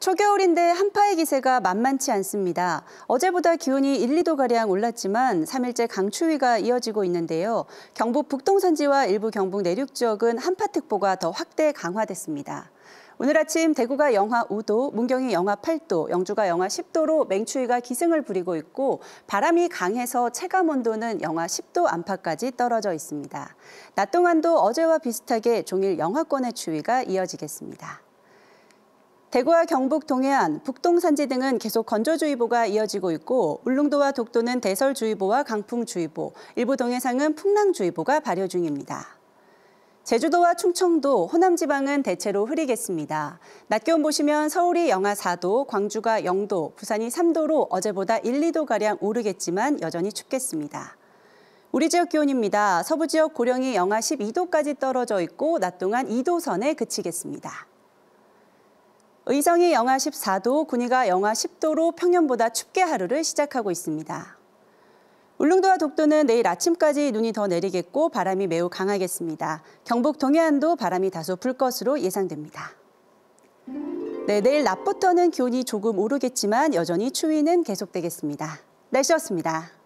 초겨울인데 한파의 기세가 만만치 않습니다. 어제보다 기온이 1, 2도가량 올랐지만 3일째 강추위가 이어지고 있는데요. 경북 북동산지와 일부 경북 내륙 지역은 한파특보가 더 확대 강화됐습니다. 오늘 아침 대구가 영하 5도, 문경이 영하 8도, 영주가 영하 10도로 맹추위가 기승을 부리고 있고 바람이 강해서 체감 온도는 영하 10도 안팎까지 떨어져 있습니다. 낮 동안도 어제와 비슷하게 종일 영하권의 추위가 이어지겠습니다. 대구와 경북 동해안, 북동산지 등은 계속 건조주의보가 이어지고 있고 울릉도와 독도는 대설주의보와 강풍주의보, 일부 동해상은 풍랑주의보가 발효 중입니다. 제주도와 충청도, 호남지방은 대체로 흐리겠습니다. 낮 기온 보시면 서울이 영하 4도, 광주가 0도, 부산이 3도로 어제보다 1, 2도가량 오르겠지만 여전히 춥겠습니다. 우리 지역 기온입니다. 서부 지역 고령이 영하 12도까지 떨어져 있고 낮 동안 2도 선에 그치겠습니다. 의성이 영하 14도, 군위가 영하 10도로 평년보다 춥게 하루를 시작하고 있습니다. 울릉도와 독도는 내일 아침까지 눈이 더 내리겠고 바람이 매우 강하겠습니다. 경북 동해안도 바람이 다소 불 것으로 예상됩니다. 네, 내일 낮부터는 기온이 조금 오르겠지만 여전히 추위는 계속되겠습니다. 날씨였습니다.